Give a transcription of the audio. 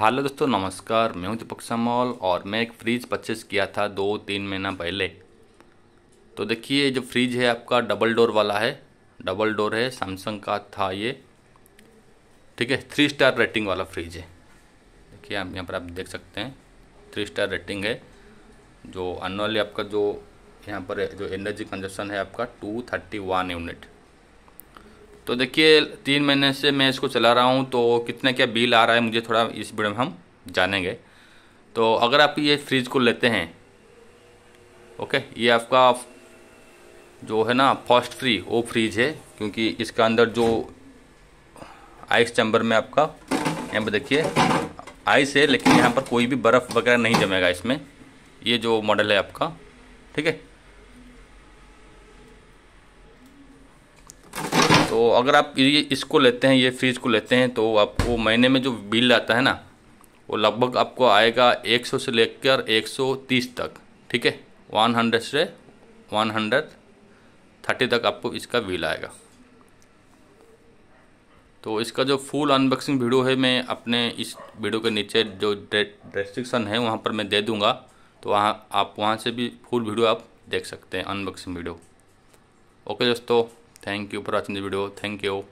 hello दोस्तों नमस्कार मैं हूं दीपक समॉल और मैं एक फ्रिज परचेस किया था दो तीन महीना पहले तो देखिए जो फ्रिज है आपका डबल डोर वाला है डबल डोर है सैमसंग का था ये ठीक है थ्री स्टार रेटिंग वाला फ्रिज है देखिए आप यहाँ पर आप देख सकते हैं थ्री स्टार रेटिंग है जो अनुअली आपका जो यहाँ पर जो एनर्जी कंजप्शन है आपका टू थर्टी वन यूनिट तो देखिए तीन महीने से मैं इसको चला रहा हूँ तो कितना क्या बिल आ रहा है मुझे थोड़ा इस वीडियो में हम जानेंगे तो अगर आप ये फ्रिज को लेते हैं ओके ये आपका जो है ना फर्स्ट फ्री वो फ्रीज है क्योंकि इसका अंदर जो आइस चैम्बर में आपका यहाँ पर देखिए आइस है लेकिन यहाँ पर कोई भी बर्फ़ वगैरह नहीं जमेगा इसमें ये जो मॉडल है आपका ठीक है तो अगर आप ये इसको लेते हैं ये फ्रिज को लेते हैं तो आपको महीने में जो बिल आता है ना वो लगभग आपको आएगा 100 से लेकर 130 तक ठीक है 100 से 130 तक आपको इसका बिल आएगा तो इसका जो फुल अनबॉक्सिंग वीडियो है मैं अपने इस वीडियो के नीचे जो डिस्क्रिप्शन है वहाँ पर मैं दे दूँगा तो वहाँ आप वहाँ से भी फुल वीडियो आप देख सकते हैं अनबॉक्सिंग वीडियो ओके दोस्तों thank you for watching the video thank you